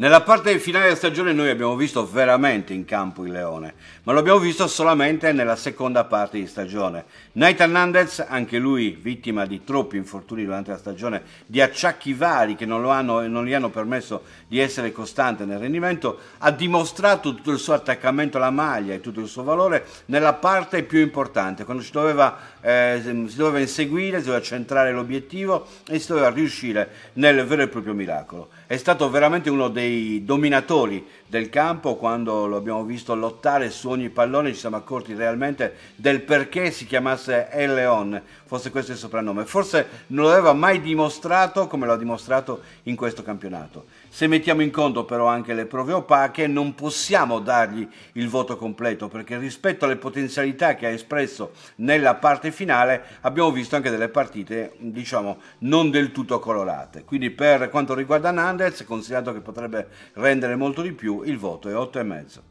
Nella parte finale della stagione noi abbiamo visto veramente in campo il Leone, ma l'abbiamo visto solamente nella seconda parte di stagione. Nathan Hernandez, anche lui vittima di troppi infortuni durante la stagione, di acciacchi vari che non, hanno, non gli hanno permesso di essere costante nel rendimento, ha dimostrato tutto il suo attaccamento alla maglia e tutto il suo valore nella parte più importante, quando si doveva, eh, si doveva inseguire, si doveva centrare l'obiettivo e si doveva riuscire nel vero e proprio miracolo. È stato veramente uno dei dei dominatori del campo, quando lo abbiamo visto lottare su ogni pallone ci siamo accorti realmente del perché si chiamasse El Leon, fosse questo il soprannome. Forse non lo aveva mai dimostrato come lo ha dimostrato in questo campionato. Se mettiamo in conto però anche le prove opache non possiamo dargli il voto completo perché rispetto alle potenzialità che ha espresso nella parte finale abbiamo visto anche delle partite diciamo non del tutto colorate. Quindi per quanto riguarda Nandez, considerato che potrebbe rendere molto di più, il voto è 8,5.